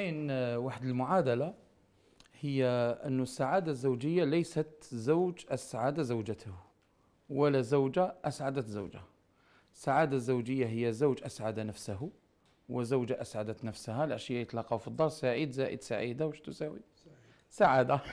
كاين آه، واحد المعادله هي أن السعادة الزوجية ليست زوج أسعد زوجته ولا زوجة أسعدت زوجها السعادة الزوجية هي زوج أسعد نفسه وزوجة أسعدت نفسها العشية يتلاقوا في الدار سعيد زائد سعيدة وش تساوي سعيد. سعادة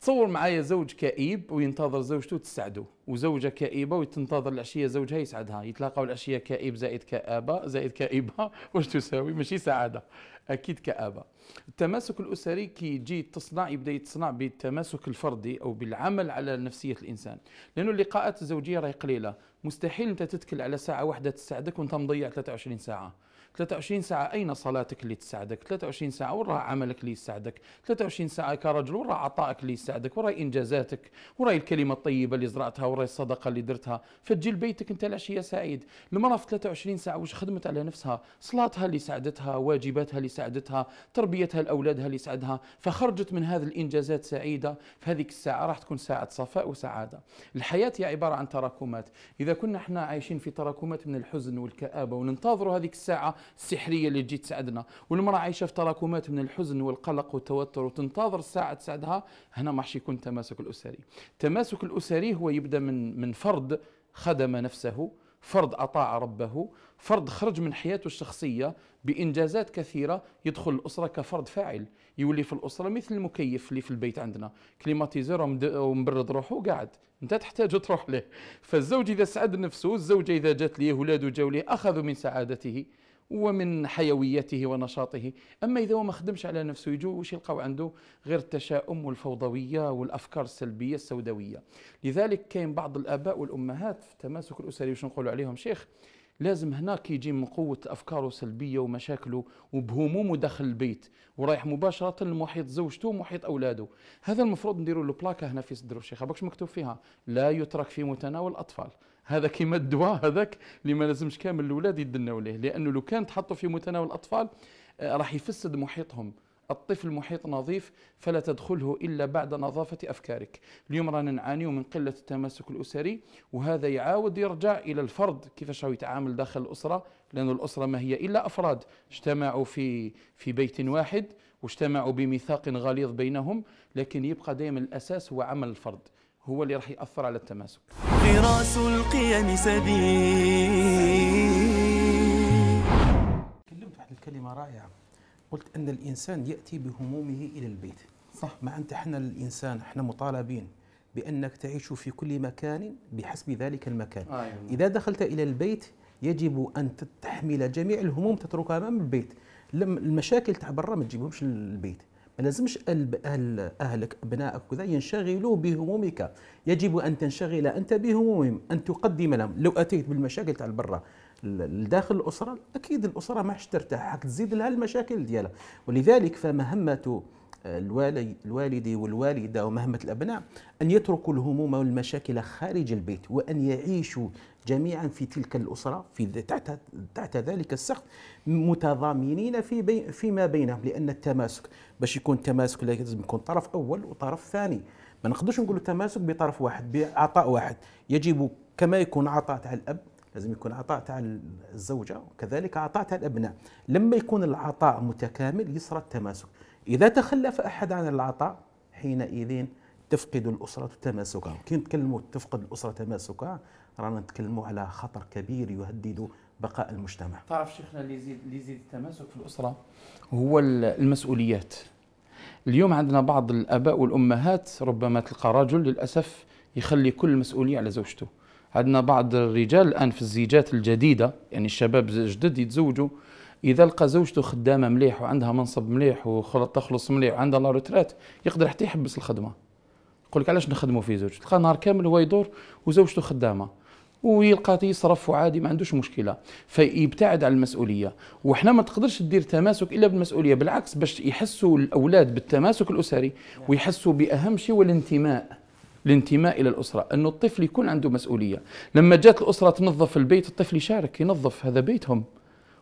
تصور معايا زوج كئيب وينتظر زوجته تسعده وزوجة كئيبة وتنتظر العشية زوجها يسعدها يتلاقوا العشية كئيب زائد كآبة زائد كئيبة واش تساوي ماشي سعادة أكيد كآبة التماسك الأسري كي يجي تصنع يبدأ يتصنع بالتماسك الفردي أو بالعمل على نفسية الإنسان لأنه اللقاءات الزوجية راهي قليلة مستحيل أنت تتكل على ساعة واحدة تسعدك وأنت مضيع 23 ساعة 23 ساعه اين صلاتك اللي تساعدك 23 ساعه وين راه عملك اللي يساعدك 23 ساعه كرجل وين راه عطائك اللي يساعدك وين انجازاتك وين الكلمه الطيبه اللي زرعتها وين الصدقه اللي درتها فتجي لبيتك انت العشيه سعيد المراه في 23 ساعه واش خدمت على نفسها صلاتها اللي ساعدتها واجباتها اللي ساعدتها تربيتها لاولادها اللي ساعدها فخرجت من هذه الانجازات سعيده في هذيك الساعه راح تكون ساعه صفاء وسعاده الحياه هي عباره عن تراكمات اذا كنا احنا عايشين في تراكمات من الحزن والكابه وننتظر هذيك الساعه السحريه اللي تجي تساعدنا والمراه عايشه في تراكمات من الحزن والقلق والتوتر وتنتظر الساعه تساعدها هنا ما راح يكون التماسك الاسري التماسك الاسري هو يبدا من من فرد خدم نفسه فرد اطاع ربه فرد خرج من حياته الشخصيه بانجازات كثيره يدخل الاسره كفرد فاعل يولي في الاسره مثل المكيف اللي في البيت عندنا كليماتيزير ومبرد روحه وقاعد انت تحتاج تروح له فالزوج اذا سعد نفسه الزوجه اذا جات ليه ولاده جاوا ليه اخذوا من سعادته ومن حيويته ونشاطه اما اذا هو ما خدمش على نفسه يجو وش يلقاو عنده غير التشاؤم والفوضويه والافكار السلبيه السوداويه لذلك كان بعض الاباء والامهات في التماسك الاسري وش نقول عليهم شيخ لازم هنا كيجي يجي من قوه افكاره سلبيه ومشاكله وبهمومه داخل البيت ورايح مباشره لمحيط زوجته ومحيط اولاده هذا المفروض نديروا له بلاكه هنا في صدر الشيخ باكش مكتوب فيها لا يترك في متناول الاطفال هذا كيما الدواء هذاك اللي ما لازمش كامل الاولاد يدنوا ليه لانه لو كان تحطوا في متناول الاطفال آه، راح يفسد محيطهم الطفل محيط نظيف فلا تدخله إلا بعد نظافة أفكارك اليوم رانا نعاني من قلة التماسك الأسري وهذا يعاود يرجع إلى الفرد كيفاش راهو يتعامل داخل الأسرة لأن الأسرة ما هي إلا أفراد اجتمعوا في, في بيت واحد واجتمعوا بميثاق غليظ بينهم لكن يبقى دائما الأساس هو عمل الفرد هو اللي راح يأثر على التماسك غراس القيم سبيل كلمت واحد الكلمة رائعة قلت ان الانسان ياتي بهمومه الى البيت صح مع انت احنا الانسان احنا مطالبين بانك تعيش في كل مكان بحسب ذلك المكان آه يعني. اذا دخلت الى البيت يجب ان تحمل جميع الهموم تتركها امام البيت لم المشاكل تاع برا ما تجيبهمش للبيت ما لازمش أهل اهلك ابنائك كذا ينشغلوا بهمومك يجب ان تنشغل انت بهمومهم ان تقدم لهم لو اتيت بالمشاكل تاع برا لداخل الاسره اكيد الاسره ما ترتاح حتزيد لها المشاكل ديالها ولذلك فمهمه آه، الوالي الوالد والوالدة ومهمة الأبناء أن يتركوا الهموم والمشاكل خارج البيت وأن يعيشوا جميعا في تلك الأسرة في تحت, تحت ذلك السقف متضامنين في بي فيما بينهم لأن التماسك باش يكون تماسك لازم يكون طرف أول وطرف ثاني ما نقدرش نقولوا تماسك بطرف واحد بعطاء واحد يجب كما يكون عطاء تاع الأب لازم يكون عطاء تاع الزوجه وكذلك عطاء تاع الابناء لما يكون العطاء متكامل يسرى التماسك اذا تخلف احد عن العطاء حينئذ تفقد الاسره تماسكها كي نتكلموا تفقد الاسره تماسكها رانا نتكلموا على خطر كبير يهدد بقاء المجتمع تعرف شيخنا اللي يزيد اللي يزيد التماسك في الاسره هو المسؤوليات اليوم عندنا بعض الاباء والامهات ربما تلقى رجل للاسف يخلي كل المسؤوليه على زوجته عندنا بعض الرجال الان في الزيجات الجديده يعني الشباب جدد يتزوجوا اذا لقى زوجته خدامه مليح وعندها منصب مليح وتخلص مليح وعندها لا روترات يقدر حتى يحبس الخدمه يقول لك علاش نخدموا في زوج تلقى نهار كامل هو يدور وزوجته خدامه ويلقى يصرف وعادي ما عندوش مشكله فيبتعد عن المسؤوليه وحنا ما تقدرش تدير تماسك الا بالمسؤوليه بالعكس باش يحسوا الاولاد بالتماسك الاسري ويحسوا باهم شيء هو الانتماء الانتماء الى الاسره انه الطفل يكون عنده مسؤوليه لما جات الاسره تنظف البيت الطفل يشارك ينظف هذا بيتهم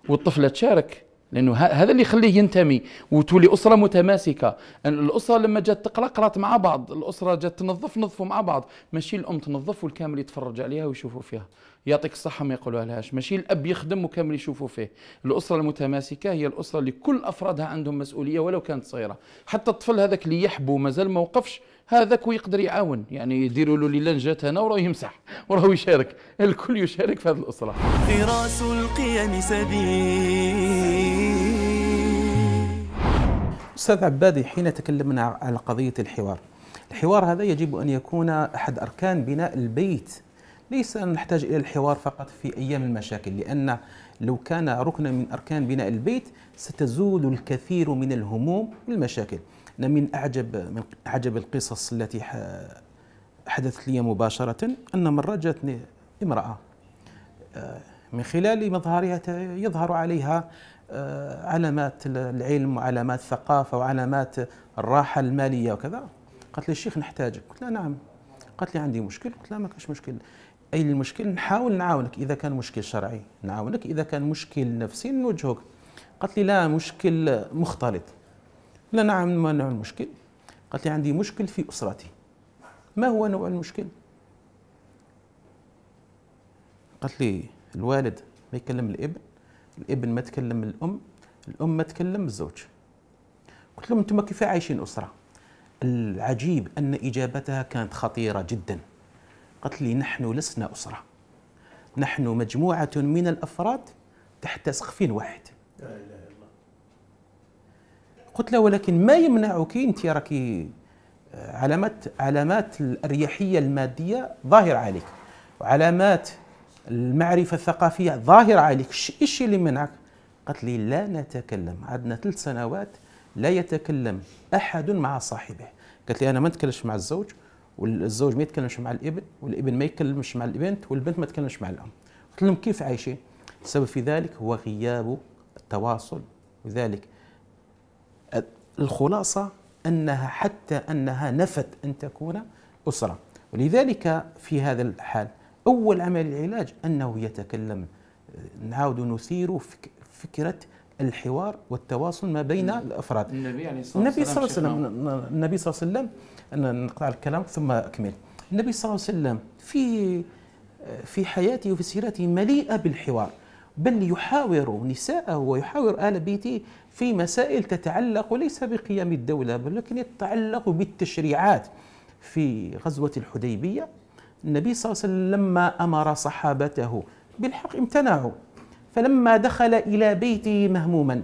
والطفله تشارك لانه هذا اللي يخليه ينتمي وتولي اسره متماسكه الاسره لما جات تقرا قرات مع بعض الاسره جات تنظف نظفوا مع بعض ماشي الام تنظف والكامل يتفرج عليها ويشوفوا فيها يعطيك الصحه ما يقولوها لهاش ماشي الاب يخدم وكامل يشوفوا فيه الاسره المتماسكه هي الاسره اللي كل افرادها عندهم مسؤوليه ولو كانت صغيره حتى الطفل هذاك اللي يحبو مازال ما وقفش هذاك ويقدر يعاون يعني يديروا له جات هنا وراه يمسح وراه يشارك الكل يشارك في هذه الاسره فراس القيم سبيل استاذ عبادي حين تكلمنا على قضيه الحوار الحوار هذا يجب ان يكون احد اركان بناء البيت ليس أن نحتاج إلى الحوار فقط في أيام المشاكل لأن لو كان ركنا من أركان بناء البيت ستزول الكثير من الهموم والمشاكل أنا من أعجب من أعجب القصص التي حدثت لي مباشرة أن مرة جاتني امرأة آه، من خلال مظهرها يظهر عليها آه، علامات العلم وعلامات الثقافة وعلامات الراحة المالية وكذا قالت لي الشيخ نحتاجك قلت لها نعم قالت لي عندي مشكل قلت لها ما كاش مشكل أي المشكل نحاول نعاونك إذا كان مشكل شرعي نعاونك إذا كان مشكل نفسي نوجهك قالت لي لا مشكل مختلط لا نعم ما نوع المشكل قالت لي عندي مشكل في أسرتي ما هو نوع المشكل قالت لي الوالد ما يكلم الابن الابن ما تكلم الأم الأم ما تكلم الزوج قلت لهم أنتم كيف عايشين أسرة العجيب أن إجابتها كانت خطيرة جدا قالت لي نحن لسنا أسرة نحن مجموعة من الأفراد تحت سقف واحد لا قلت له ولكن ما يمنعك انت راكي آه، علامات علامات الاريحيه الماديه ظاهره عليك وعلامات المعرفه الثقافيه ظاهره عليك ايش اللي منعك قالت لي لا نتكلم عندنا ثلاث سنوات لا يتكلم احد مع صاحبه قالت لي انا ما نتكلمش مع الزوج والزوج ما يتكلمش مع الابن والابن ما يتكلمش مع البنت والبنت ما تتكلمش مع الام قلت لهم كيف عايشين السبب في ذلك هو غياب التواصل وذلك الخلاصة أنها حتى أنها نفت أن تكون أسرة ولذلك في هذا الحال أول عمل العلاج أنه يتكلم نعود نثير فكرة الحوار والتواصل ما بين الافراد النبي صلى النبي صلى الله عليه وسلم النبي صلى الله عليه وسلم نقطع الكلام ثم اكمل النبي صلى الله عليه وسلم في في حياته وفي سيرته مليئه بالحوار بل يحاور نساءه ويحاور آل بيته في مسائل تتعلق ليس بقيام الدولة ولكن يتعلق بالتشريعات في غزوة الحديبية النبي صلى الله عليه وسلم لما أمر صحابته بالحق امتنعوا فلما دخل إلى بيته مهموما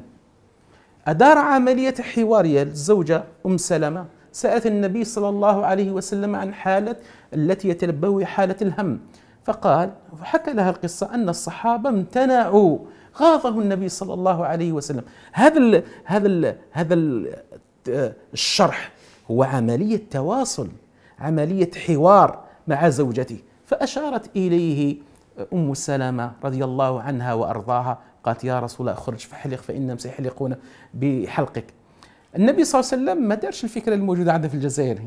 أدار عملية حوارية الزوجة أم سلمة سألت النبي صلى الله عليه وسلم عن حالة التي يتلبه حالة الهم فقال وحكى لها القصة أن الصحابة امتنعوا غاضه النبي صلى الله عليه وسلم هذا ال هذا ال هذا ال آه، الشرح هو عملية تواصل عملية حوار مع زوجته فأشارت إليه أم سلمة رضي الله عنها وأرضاها قالت يا رسول الله اخرج فحلق فإنهم سيحلقون بحلقك النبي صلى الله عليه وسلم ما دارش الفكرة الموجودة عندنا في الجزائر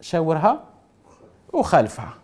شاورها وخالفها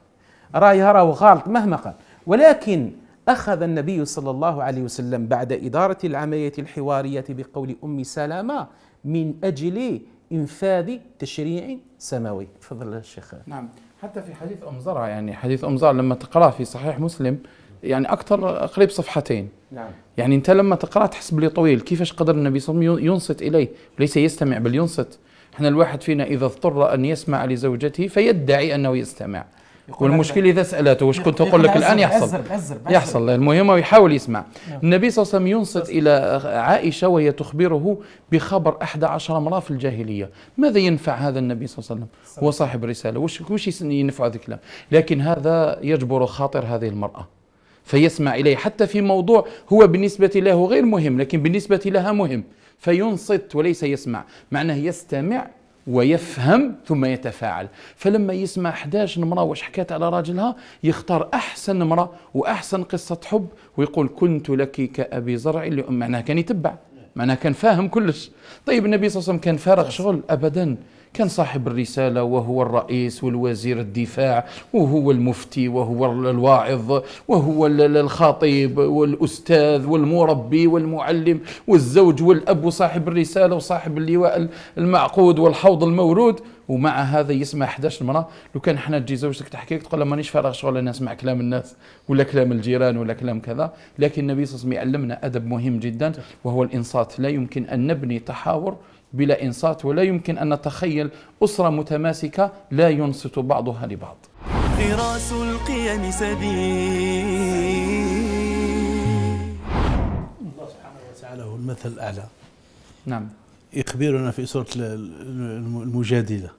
راه يراه غلط مهما قال ولكن أخذ النبي صلى الله عليه وسلم بعد إدارة العملية الحوارية بقول أم سلامة من أجل إنفاذ تشريع سماوي تفضل الشيخ نعم حتى في حديث أم زرع يعني حديث أم زرع لما تقرأه في صحيح مسلم يعني أكثر قريب صفحتين نعم يعني أنت لما تقرأ تحس بلي طويل كيفاش قدر النبي صلى الله عليه وسلم ينصت إليه وليس يستمع بل ينصت احنا الواحد فينا إذا اضطر أن يسمع لزوجته فيدعي أنه يستمع والمشكل إذا سألته واش كنت أقول لك الآن يحصل بأزر بأزر بأزر يحصل المهم يحاول يسمع نعم. النبي صلى الله عليه وسلم ينصت إلى عائشة وهي تخبره بخبر 11 عشر امرأة في الجاهلية ماذا ينفع هذا النبي صلى الله عليه وسلم هو صاحب رسالة وش, وش ينفع هذا الكلام لكن هذا يجبر خاطر هذه المرأة فيسمع إليه حتى في موضوع هو بالنسبة له غير مهم لكن بالنسبة لها مهم فينصت وليس يسمع معناه يستمع ويفهم ثم يتفاعل فلما يسمع 11 امرأة واش حكات على راجلها يختار أحسن امرأة وأحسن قصة حب ويقول كنت لك كأبي زرع معناها كان يتبع معناها كان فاهم كلش طيب النبي صلى الله عليه وسلم كان فارغ شغل أبدا كان صاحب الرسالة وهو الرئيس والوزير الدفاع وهو المفتي وهو الواعظ وهو الخطيب والأستاذ والمربي والمعلم والزوج والأب وصاحب الرسالة وصاحب اللواء المعقود والحوض المورود ومع هذا يسمع 11 مرة لو كان حنا تجي زوجتك تحكي لك تقول لها مانيش فارغ شغل انا نسمع كلام الناس ولا كلام الجيران ولا كلام كذا لكن النبي صلى الله عليه وسلم يعلمنا ادب مهم جدا وهو الانصات لا يمكن ان نبني تحاور بلا إنصات ولا يمكن أن نتخيل أسرة متماسكة لا ينصت بعضها لبعض غراس القيم سبيل الله سبحانه وتعالى هو المثل الأعلى نعم يخبرنا في سورة المجادلة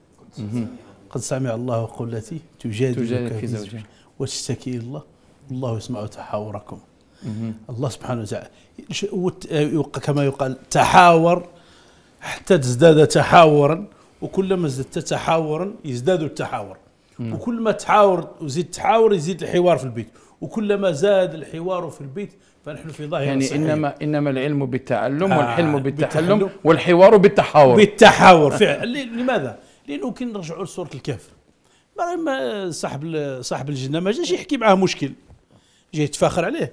قد سمع الله قولتي تجادلك في زوجها وتشتكي إلى الله الله يسمع تحاوركم الله سبحانه وتعالى آه، كما يقال تحاور حتى تزداد تحاورا وكلما ازددت تحاورا يزداد التحاور وكلما تحاور وزيد تحاور يزيد الحوار في البيت وكلما زاد الحوار في البيت فنحن في ظاهر يعني صحيح. انما انما العلم بالتعلم آه والحلم بالتحلم, والحوار بالتحاور بالتحاور فعلا لماذا؟ لانه كي نرجعوا لسوره الكهف صاحب صاحب الجنه ما جاش يحكي معاه مشكل جاي يتفاخر عليه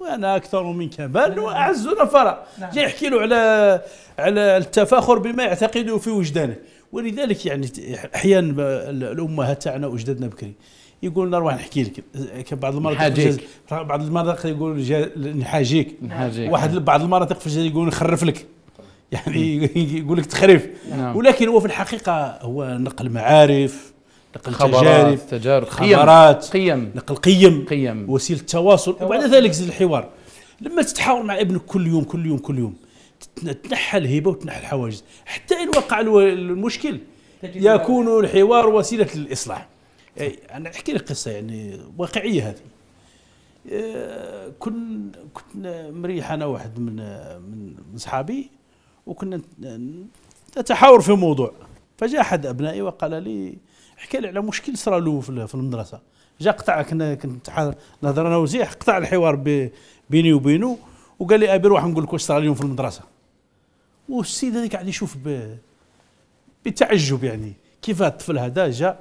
وانا اكثر منك بل نعم. واعز نفرا نعم. جاي يحكي له على على التفاخر بما يعتقده في وجدانه ولذلك يعني احيانا الامهات تاعنا واجدادنا بكري يقول لنا روح نحكي لك بعض المرات نحاجيك بعض المناطق يقول نحاجيك نحاجيك واحد نعم. بعض المناطق في يقول نخرف لك يعني يقول لك تخريف نعم. ولكن هو في الحقيقه هو نقل معارف نقل خبرات تجارب تجارب خبرات قيم نقل قيم قيم وسيله تواصل وبعد ذلك زيد الحوار لما تتحاور مع ابنك كل يوم كل يوم كل يوم تنحى الهبه وتنحى الحواجز حتى ان وقع المشكل يكون الحوار وسيله للاصلاح يعني انا احكي لك قصه يعني واقعيه هذه أه، كن كنت مريح انا واحد من من اصحابي وكنا نتحاور في موضوع فجاء احد ابنائي وقال لي حكى لي على مشكل صرا له في المدرسه جا قطع كنا كنت نهضر انا وزيح قطع الحوار بيني وبينه وقال لي ابي روح نقول لك واش صرا اليوم في المدرسه والسيد هذاك قاعد يشوف بتعجب يعني كيف الطفل هذا جا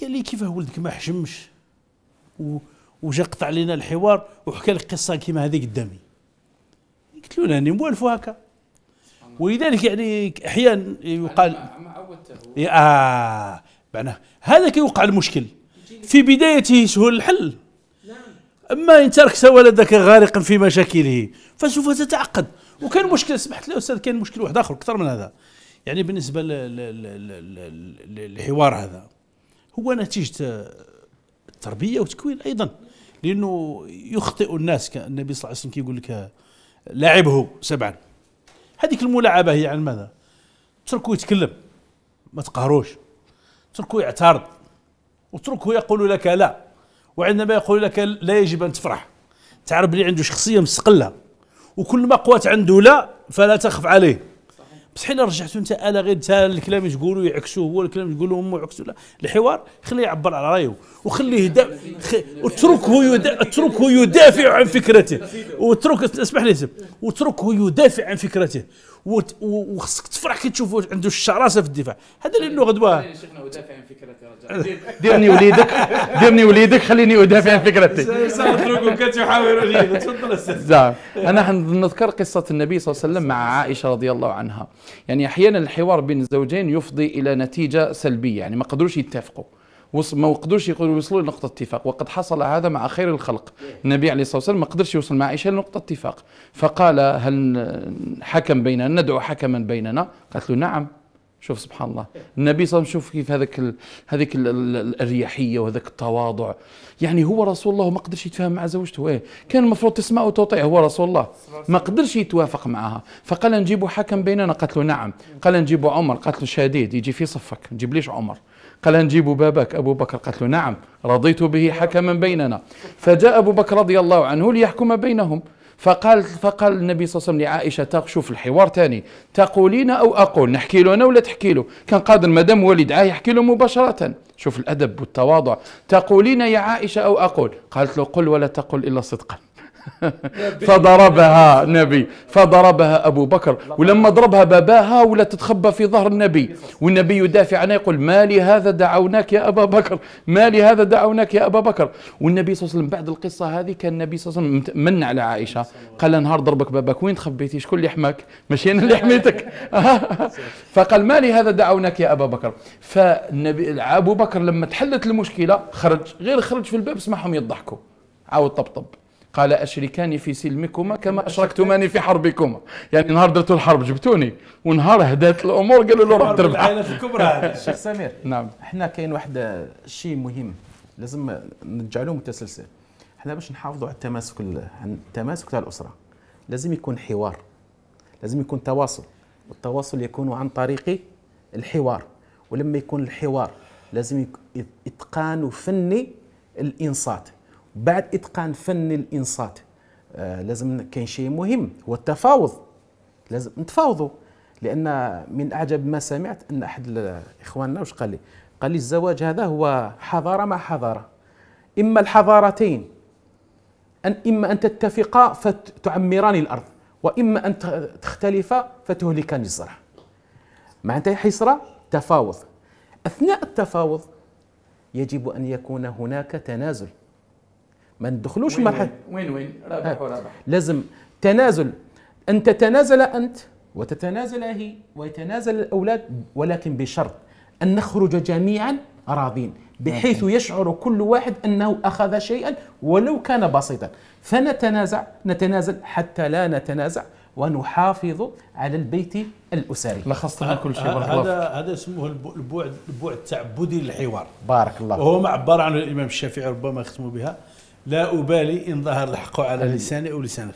قال لي كيفاه ولدك ما حشمش وجا قطع لنا الحوار وحكى لك قصه كيما هذه قدامي قلت له راني موالف هكا ولذلك يعني احيانا يقال ما عودته اه معناه هذا كيوقع المشكل في بدايته سهول الحل اما ان تركت ولدك غارقا في مشاكله فسوف تتعقد وكان مشكل سمحت لي استاذ كان مشكل واحد اخر اكثر من هذا يعني بالنسبه للحوار هذا هو نتيجه التربيه وتكوين ايضا لانه يخطئ الناس كان النبي صلى الله عليه وسلم كيقول لك لاعبه سبعا هذيك الملاعبه هي عن ماذا تركوا يتكلم ما تقهروش اتركه يعترض واتركه يقول لك لا وعندما يقول لك لا يجب ان تفرح تعرف بلي عنده شخصيه مستقله وكل ما قوات عنده لا فلا تخف عليه بس حين رجعتو انت انا غير انت الكلام تقولوا يعكسوا هو الكلام يقولوا هم يعكسوا لا الحوار خليه يعبر على رايه وخليه دا خ... اتركه يدا... اتركه يدافع عن فكرته واترك اسمح لي واتركه يدافع عن فكرته وخصك تفرح كي تشوف عنده الشراسه في الدفاع هذا اللي غدوه شيخنا ادافع عن فكرتي ديرني وليدك ديرني وليدك خليني ادافع عن فكرتي سأتركك تفضل استاذ انا نذكر قصه النبي صلى الله عليه وسلم مع عائشه رضي الله عنها يعني احيانا الحوار بين الزوجين يفضي الى نتيجه سلبيه يعني ما قدروش يتفقوا ما يقولوا يوصلوا لنقطه اتفاق وقد حصل هذا مع خير الخلق النبي عليه الصلاه والسلام ما قدرش يوصل مع عائشه لنقطه اتفاق فقال هل حكم بيننا ندعو حكما بيننا قالت له نعم شوف سبحان الله النبي صلى الله عليه وسلم شوف كيف هذاك هذيك الاريحيه وهذاك التواضع يعني هو رسول الله ما قدرش يتفاهم مع زوجته إيه؟ كان المفروض تسمع وتطيع هو رسول الله ما قدرش يتوافق معها فقال نجيب حكم بيننا قالت له نعم قال نجيب عمر قالت له شديد يجي في صفك نجيب ليش عمر قال نجيب بابك أبو بكر قالت له نعم رضيت به حكما بيننا فجاء أبو بكر رضي الله عنه ليحكم بينهم فقال فقال النبي صلى الله عليه وسلم لعائشه شوف الحوار ثاني تقولين او اقول نحكي له انا ولا تحكي له كان قادر مدام وليد عاه يحكي له مباشره شوف الادب والتواضع تقولين يا عائشه او اقول قالت له قل ولا تقل الا صدقا فضربها نبي فضربها أبو بكر ولما ضربها باباها ولا تتخبى في ظهر النبي والنبي يدافع عنها يقول ما لهذا دعوناك يا أبا بكر ما لهذا دعوناك يا أبا بكر والنبي صلى الله عليه وسلم بعد القصة هذه كان النبي صلى الله عليه وسلم من على عائشة قال نهار ضربك باباك وين تخبيتي شكون اللي حماك ماشي أنا اللي حميتك فقال ما لهذا دعوناك يا أبا بكر فالنبي أبو بكر لما تحلت المشكلة خرج غير خرج في الباب سمعهم يضحكوا عاود طبطب قال أشركاني في سلمكما كما أشركتماني في حربكما يعني نهار درتوا الحرب جبتوني ونهار هدات الأمور قالوا له راح تربح العائلة الكبرى الشيخ سمير نعم احنا كاين واحد الشيء مهم لازم نجعله متسلسل احنا باش نحافظوا على التماسك التماسك تاع الأسرة لازم يكون حوار لازم يكون تواصل والتواصل يكون عن طريق الحوار ولما يكون الحوار لازم يتقان فني الانصات بعد اتقان فن الانصات آه، لازم كاين شيء مهم هو التفاوض لازم نتفاوضوا لان من اعجب ما سمعت ان احد اخواننا واش قال لي قال لي الزواج هذا هو حضاره مع حضاره اما الحضارتين ان اما ان تتفقا فتعمران الارض واما ان تختلفا فتهلكان الزرع معناتها حصرة تفاوض اثناء التفاوض يجب ان يكون هناك تنازل ما ندخلوش مرحلة وين وين رابح ورابح لازم تنازل ان تتنازل انت وتتنازل هي ويتنازل الاولاد ولكن بشرط ان نخرج جميعا راضين بحيث يشعر كل واحد انه اخذ شيئا ولو كان بسيطا فنتنازع نتنازل حتى لا نتنازع ونحافظ على البيت الاسري لخصت لنا كل شيء هذا هذا اسمه البعد البعد التعبدي للحوار بارك الله وهو ما عبر عنه الامام الشافعي ربما ختموا بها لا أبالي إن ظهر الحق على لساني أو لسانك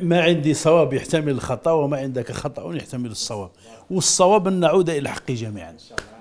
ما عندي صواب يحتمل الخطأ وما عندك خطأ يحتمل الصواب والصواب أن نعود إلى الحق جميعا